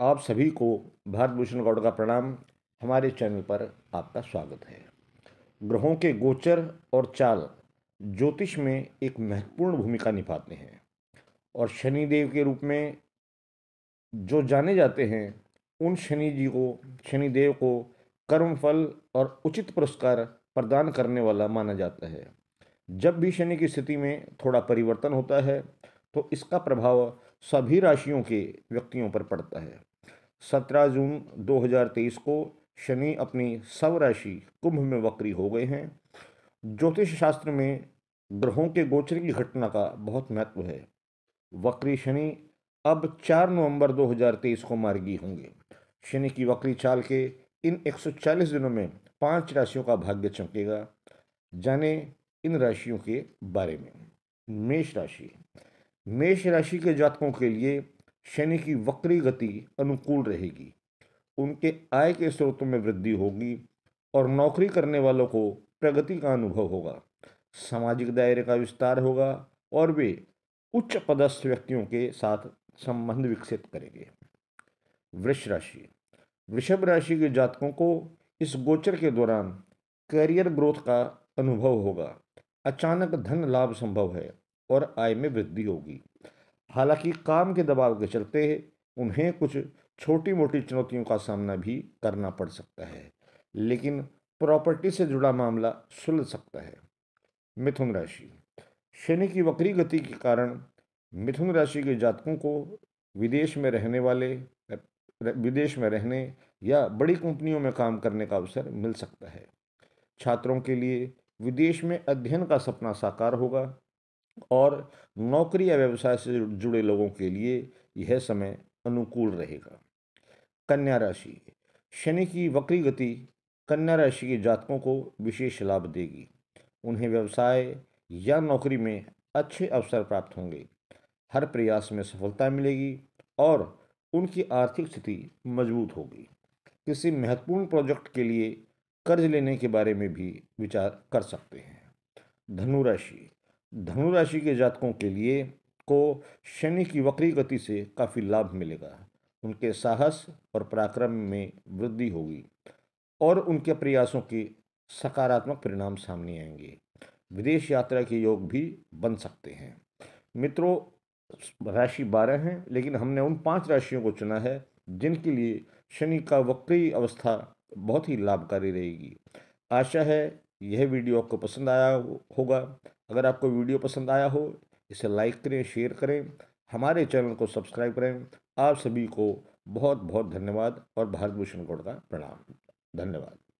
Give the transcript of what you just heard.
आप सभी को भारत भूषण गौड़ का प्रणाम हमारे चैनल पर आपका स्वागत है ग्रहों के गोचर और चाल ज्योतिष में एक महत्वपूर्ण भूमिका निभाते हैं और शनि देव के रूप में जो जाने जाते हैं उन शनि जी को शनि देव को कर्म फल और उचित पुरस्कार प्रदान करने वाला माना जाता है जब भी शनि की स्थिति में थोड़ा परिवर्तन होता है तो इसका प्रभाव सभी राशियों के व्यक्तियों पर पड़ता है सत्रह जून 2023 को शनि अपनी सब राशि कुंभ में वक्री हो गए हैं ज्योतिष शास्त्र में ग्रहों के गोचर की घटना का बहुत महत्व है वक्री शनि अब 4 नवंबर 2023 को मार्गी होंगे शनि की वक्री चाल के इन 140 दिनों में पांच राशियों का भाग्य चमकेगा जाने इन राशियों के बारे में मेष राशि मेष राशि के जातकों के लिए शनि की वक्री गति अनुकूल रहेगी उनके आय के स्रोतों में वृद्धि होगी और नौकरी करने वालों को प्रगति का अनुभव होगा सामाजिक दायरे का विस्तार होगा और वे उच्च पदस्थ व्यक्तियों के साथ संबंध विकसित करेंगे वृक्ष राशि वृषभ राशि के जातकों को इस गोचर के दौरान करियर ग्रोथ का अनुभव होगा अचानक धन लाभ संभव है और आय में वृद्धि होगी हालांकि काम के दबाव के चलते उन्हें कुछ छोटी मोटी चुनौतियों का सामना भी करना पड़ सकता है लेकिन प्रॉपर्टी से जुड़ा मामला सुलझ सकता है मिथुन राशि शनि की वक्री गति के कारण मिथुन राशि के जातकों को विदेश में रहने वाले विदेश में रहने या बड़ी कंपनियों में काम करने का अवसर मिल सकता है छात्रों के लिए विदेश में अध्ययन का सपना साकार होगा और नौकरी या व्यवसाय से जुड़े लोगों के लिए यह समय अनुकूल रहेगा कन्या राशि शनि की वक्री गति कन्या राशि के जातकों को विशेष लाभ देगी उन्हें व्यवसाय या नौकरी में अच्छे अवसर प्राप्त होंगे हर प्रयास में सफलता मिलेगी और उनकी आर्थिक स्थिति मजबूत होगी किसी महत्वपूर्ण प्रोजेक्ट के लिए कर्ज लेने के बारे में भी विचार कर सकते हैं धनुराशि धनुराशि के जातकों के लिए को शनि की वक्री गति से काफ़ी लाभ मिलेगा उनके साहस और पराक्रम में वृद्धि होगी और उनके प्रयासों के सकारात्मक परिणाम सामने आएंगे विदेश यात्रा के योग भी बन सकते हैं मित्रों राशि बारह हैं लेकिन हमने उन पांच राशियों को चुना है जिनके लिए शनि का वक्री अवस्था बहुत ही लाभकारी रहेगी आशा है यह वीडियो आपको पसंद आया होगा अगर आपको वीडियो पसंद आया हो इसे लाइक करें शेयर करें हमारे चैनल को सब्सक्राइब करें आप सभी को बहुत बहुत धन्यवाद और भारत भूषण गौड़ का प्रणाम धन्यवाद